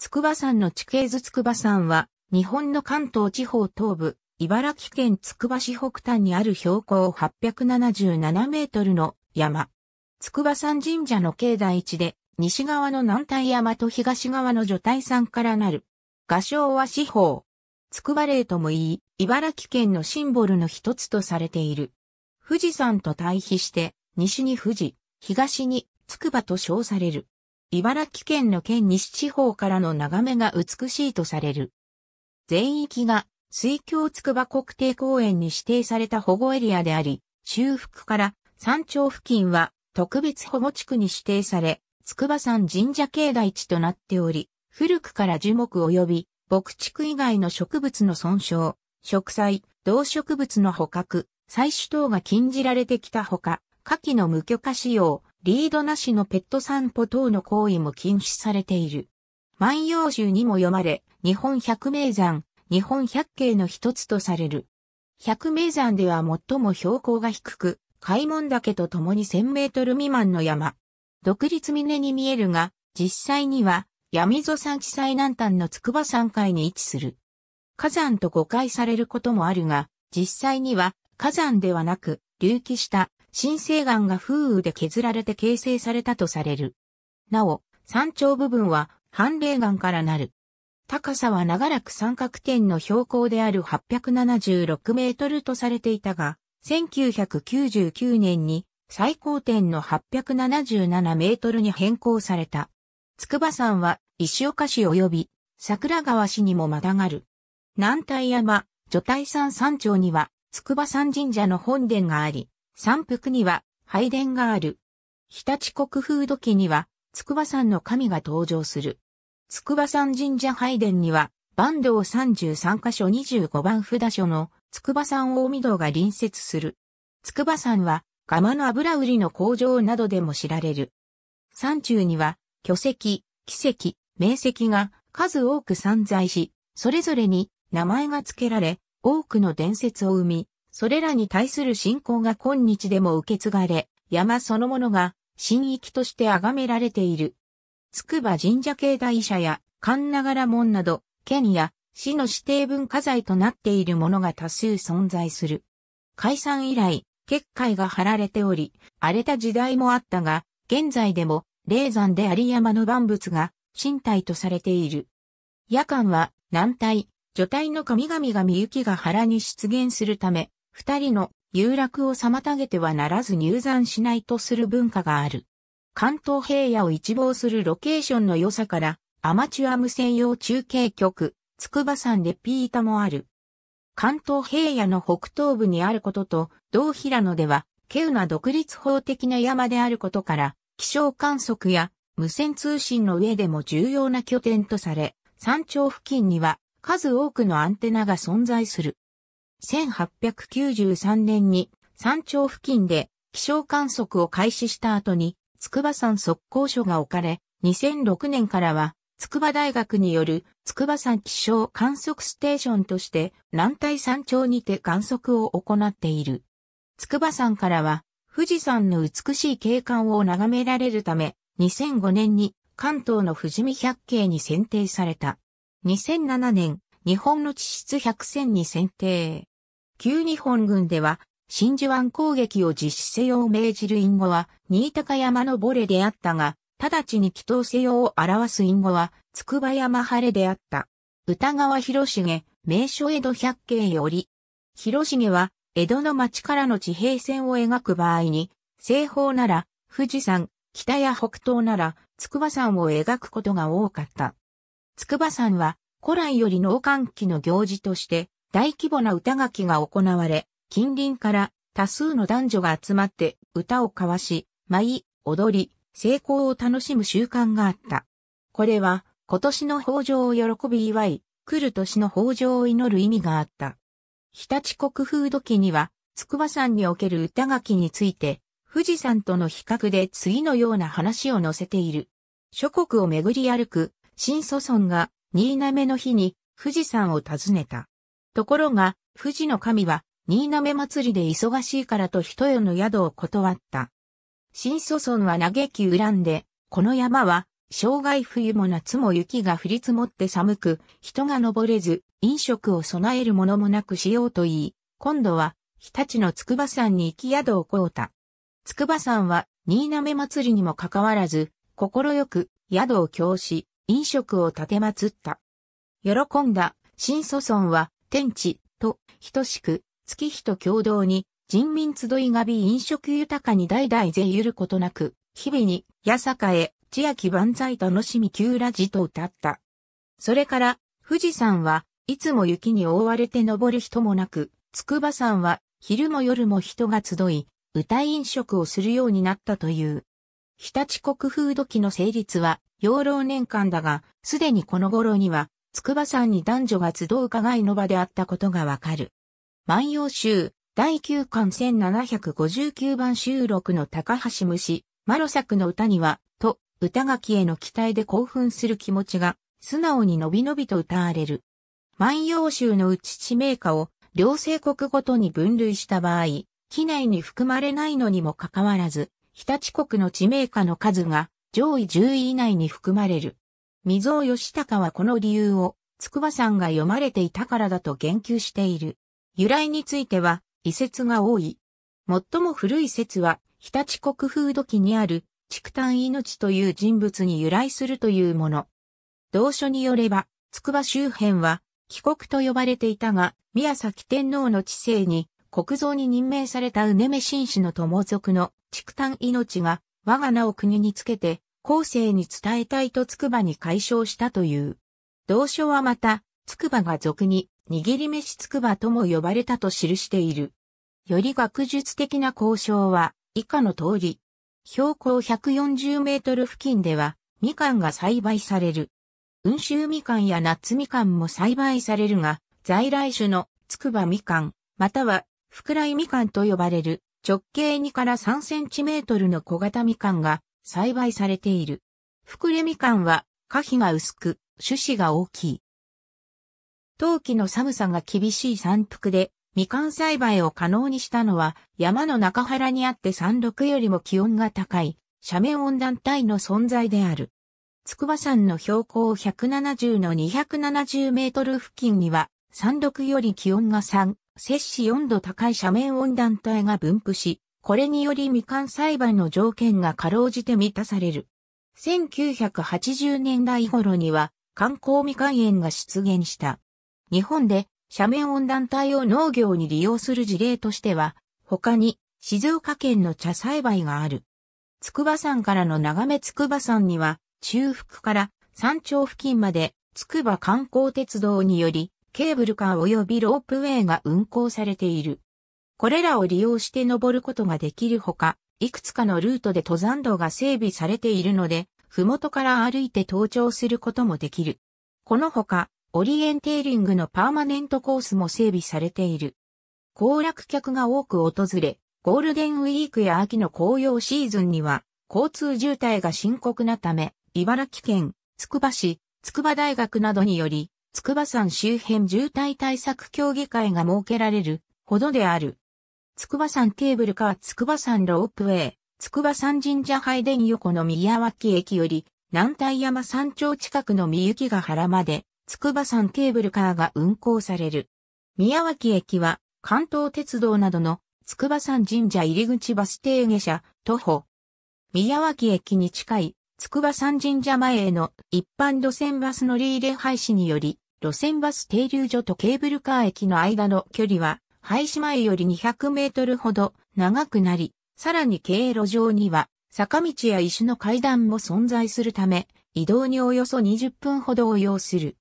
筑波山の地形図筑波山は、日本の関東地方東部、茨城県筑波市北端にある標高877メートルの山。筑波山神社の境内地で、西側の南大山と東側の女体山からなる。画商は四方。筑波霊ともいい、茨城県のシンボルの一つとされている。富士山と対比して、西に富士、東に筑波と称される。茨城県の県西地方からの眺めが美しいとされる。全域が水郷筑波国定公園に指定された保護エリアであり、修復から山頂付近は特別保護地区に指定され、筑波山神社境内地となっており、古くから樹木及び牧畜以外の植物の損傷、植栽、動植物の捕獲、採取等が禁じられてきたほか、下記の無許可使用、リードなしのペット散歩等の行為も禁止されている。万葉集にも読まれ、日本百名山、日本百景の一つとされる。百名山では最も標高が低く、開門岳と共に1000メートル未満の山。独立峰に見えるが、実際には、闇溝山地最南端の筑波山海に位置する。火山と誤解されることもあるが、実際には火山ではなく、隆起した新生岩が風雨で削られて形成されたとされる。なお、山頂部分は半霊岩からなる。高さは長らく三角点の標高である876メートルとされていたが、1999年に最高点の877メートルに変更された。筑波山は石岡市及び桜川市にもまたがる。南大山、女体山山頂には筑波山神社の本殿があり、山腹には拝殿がある。日立国風土記には、筑波山の神が登場する。筑波山神社拝殿には、坂東33箇所25番札所の筑波山大御堂が隣接する。筑波山は、釜の油売りの工場などでも知られる。山中には、巨石、奇石、名石が数多く散在し、それぞれに名前が付けられ、多くの伝説を生み、それらに対する信仰が今日でも受け継がれ、山そのものが神域として崇められている。筑波神社境内社や神流良門など、県や市の指定文化財となっているものが多数存在する。解散以来、結界が張られており、荒れた時代もあったが、現在でも、霊山で有山の万物が、身体とされている。夜間は、南体、女体の神々がみゆきが原に出現するため、二人の遊楽を妨げてはならず入山しないとする文化がある。関東平野を一望するロケーションの良さから、アマチュア無線用中継局、筑波山でピータもある。関東平野の北東部にあることと、同平野では、稀有な独立法的な山であることから、気象観測や無線通信の上でも重要な拠点とされ、山頂付近には数多くのアンテナが存在する。1893年に山頂付近で気象観測を開始した後に筑波山測候所が置かれ、2006年からは筑波大学による筑波山気象観測ステーションとして南台山頂にて観測を行っている。筑波山からは富士山の美しい景観を眺められるため2005年に関東の富士見百景に選定された。2007年日本の地質百選に選定。旧日本軍では、真珠湾攻撃を実施せよう命じる隠語は、新高山のボレであったが、直ちに祈祷せよを表す隠語は、筑波山晴れであった。歌川広重、名所江戸百景より。広重は、江戸の町からの地平線を描く場合に、西方なら、富士山、北や北東なら、筑波山を描くことが多かった。筑波山は、古来より農閑期の行事として大規模な歌書きが行われ、近隣から多数の男女が集まって歌を交わし、舞、い、踊り、成功を楽しむ習慣があった。これは今年の豊穣を喜び祝い、来る年の豊穣を祈る意味があった。日立国風土記には、筑波山における歌書きについて、富士山との比較で次のような話を載せている。諸国を巡り歩く、新祖孫が新滑の日に富士山を訪ねた。ところが、富士の神は、新滑祭りで忙しいからと人への宿を断った。新祖村は嘆き恨んで、この山は、生涯冬も夏も雪が降り積もって寒く、人が登れず、飲食を備えるものもなくしようと言い、今度は、日立の筑波山に行き宿をこうた。筑波山は、新滑祭りにもかかわらず、快く宿を供し、飲食を立てまつった。喜んだ、新祖孫は、天地、と、等しく、月日と共同に、人民集いがび飲食豊かに代々ぜゆることなく、日々に、八坂へ、千秋万歳楽しみ旧ラジと歌った。それから、富士山はいつも雪に覆われて登る人もなく、筑波山は昼も夜も人が集い、歌い飲食をするようになったという。日立国風土記の成立は養老年間だが、すでにこの頃には、筑波山に男女が集う伺いの場であったことがわかる。万葉集、第9巻1759番収録の高橋虫、マロ作の歌には、と、歌書きへの期待で興奮する気持ちが、素直にのびのびと歌われる。万葉集のうち地名歌を、両性国ごとに分類した場合、機内に含まれないのにもかかわらず、日立国の地名歌の数が上位10位以内に含まれる。水尾義孝はこの理由を、筑波山が読まれていたからだと言及している。由来については、遺説が多い。最も古い説は、日立国風土記にある、畜炭命という人物に由来するというもの。同書によれば、筑波周辺は、帰国と呼ばれていたが、宮崎天皇の治世に、国蔵に任命されたうねめ紳士の友族の畜炭命が、我が名を国につけて、後世に伝えたいとつくばに解消したという。同書はまた、つくばが俗に、握り飯つくばとも呼ばれたと記している。より学術的な交渉は、以下の通り。標高140メートル付近では、みかんが栽培される。温州みかんや夏みかんも栽培されるが、在来種のつくばみかん、または、ふくらいみかんと呼ばれる、直径2から3センチメートルの小型みかんが栽培されている。膨れみかんは、果皮が薄く、種子が大きい。冬季の寒さが厳しい山腹で、みかん栽培を可能にしたのは、山の中原にあって山麓よりも気温が高い、斜面温暖帯の存在である。筑波山の標高170の270メートル付近には、山麓より気温が3、摂氏4度高い斜面温暖帯が分布し、これによりみかん栽培の条件がかろうじて満たされる。1980年代頃には観光みかん園が出現した。日本で斜面温暖帯を農業に利用する事例としては、他に静岡県の茶栽培がある。筑波山からの眺め筑波山には、中腹から山頂付近まで筑波観光鉄道によりケーブルカー及びロープウェイが運行されている。これらを利用して登ることができるほか、いくつかのルートで登山道が整備されているので、麓から歩いて登頂することもできる。このほか、オリエンテーリングのパーマネントコースも整備されている。行楽客が多く訪れ、ゴールデンウィークや秋の紅葉シーズンには、交通渋滞が深刻なため、茨城県、つくば市、筑波大学などにより、筑波山周辺渋滞対策協議会が設けられるほどである。筑波山ケーブルカー筑波山ロープウェイ、筑波山神社拝殿横の宮脇駅より、南大山山頂近くの三雪ヶ原まで、筑波山ケーブルカーが運行される。宮脇駅は、関東鉄道などの筑波山神社入口バス停下車、徒歩。宮脇駅に近い筑波山神社前への一般路線バス乗り入れ廃止により、路線バス停留所とケーブルカー駅の間の距離は、廃止前より200メートルほど長くなり、さらに経路上には、坂道や石の階段も存在するため、移動におよそ20分ほどを要する。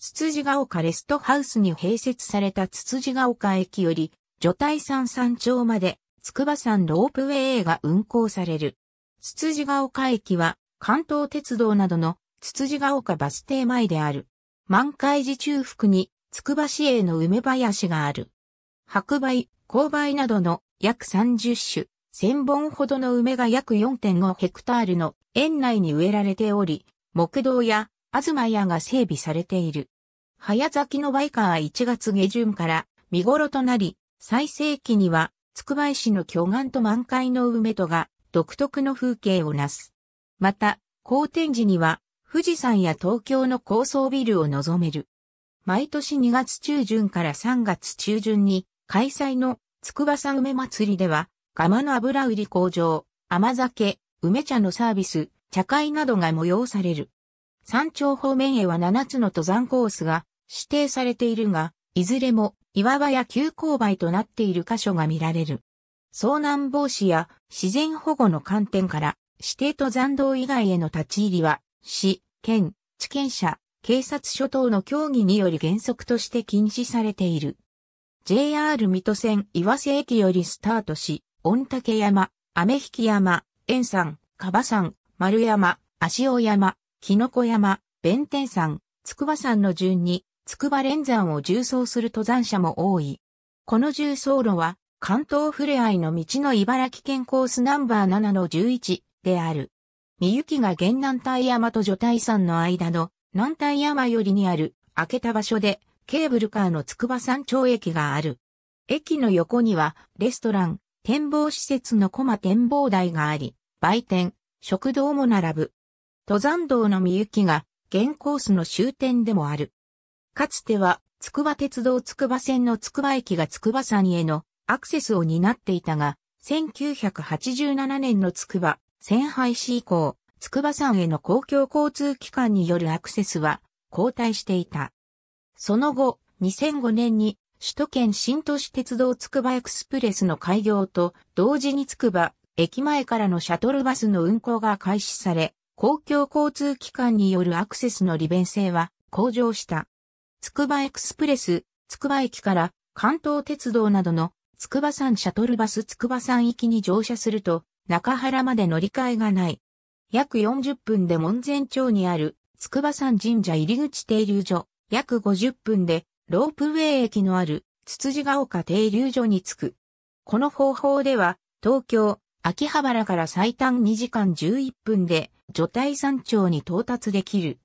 つつじが丘レストハウスに併設されたつつじが丘駅より、除体山山頂まで、筑波山ロープウェイが運行される。つつじが丘駅は、関東鉄道などのつつじが丘バス停前である。満開寺中腹に、つくば市営の梅林がある。白梅、勾梅などの約30種、1000本ほどの梅が約4.5ヘクタールの園内に植えられており、木道や東屋が整備されている。早咲きのバイカーは1月下旬から見頃となり、最盛期には、つくば市の巨岩と満開の梅とが独特の風景をなす。また、好天時には、富士山や東京の高層ビルを望める。毎年2月中旬から3月中旬に開催の筑波山梅祭りでは、釜の油売り工場、甘酒、梅茶のサービス、茶会などが催される。山頂方面へは7つの登山コースが指定されているが、いずれも岩場や急勾配となっている箇所が見られる。遭難防止や自然保護の観点から、指定登山道以外への立ち入りは、市、県、地権者、警察署等の協議により原則として禁止されている。JR 水戸線岩瀬駅よりスタートし、御嶽山、雨引山、円山、樺山、丸山、足尾山、きのこ山、弁天山、筑波山の順に、筑波連山を縦走する登山者も多い。この縦走路は、関東ふれあいの道の茨城県コースナンバー7の11、である。みゆきが現南大山と女大山の間の南大山よりにある開けた場所でケーブルカーの筑波山頂駅がある。駅の横にはレストラン、展望施設の駒展望台があり、売店、食堂も並ぶ。登山道のみゆきが現コースの終点でもある。かつては筑波鉄道筑波線の筑波駅が筑波山へのアクセスを担っていたが、1987年の筑波線廃止以降、筑波山への公共交通機関によるアクセスは後退していた。その後、2005年に首都圏新都市鉄道筑波エクスプレスの開業と同時に筑波駅前からのシャトルバスの運行が開始され、公共交通機関によるアクセスの利便性は向上した。筑波エクスプレス、筑波駅から関東鉄道などの筑波山シャトルバス筑波山行きに乗車すると、中原まで乗り換えがない。約40分で門前町にある筑波山神社入口停留所、約50分でロープウェイ駅のあるつつじが丘停留所に着く。この方法では東京、秋葉原から最短2時間11分で除体山頂に到達できる。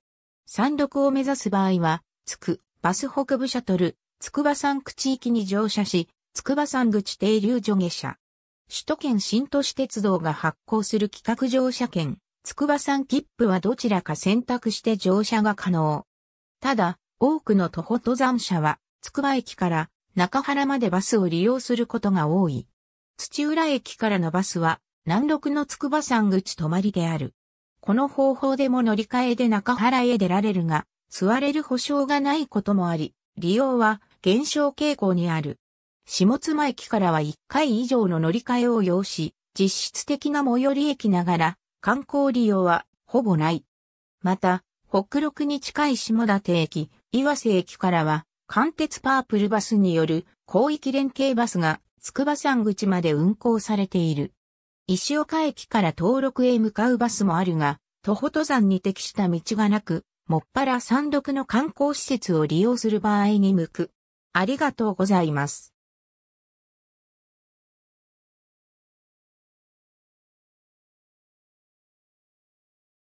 山麓を目指す場合は、つく、バス北部シャトル、筑波山口地域に乗車し、筑波山口停留所下車。首都圏新都市鉄道が発行する企画乗車券、筑波山切符はどちらか選択して乗車が可能。ただ、多くの徒歩登山者は、筑波駅から中原までバスを利用することが多い。土浦駅からのバスは、南陸の筑波山口止まりである。この方法でも乗り換えで中原へ出られるが、座れる保証がないこともあり、利用は減少傾向にある。下妻駅からは1回以上の乗り換えを要し、実質的な最寄り駅ながら、観光利用はほぼない。また、北陸に近い下館駅、岩瀬駅からは、関鉄パープルバスによる広域連携バスが筑波山口まで運行されている。石岡駅から登録へ向かうバスもあるが、徒歩登山に適した道がなく、もっぱら山麓の観光施設を利用する場合に向く。ありがとうございます。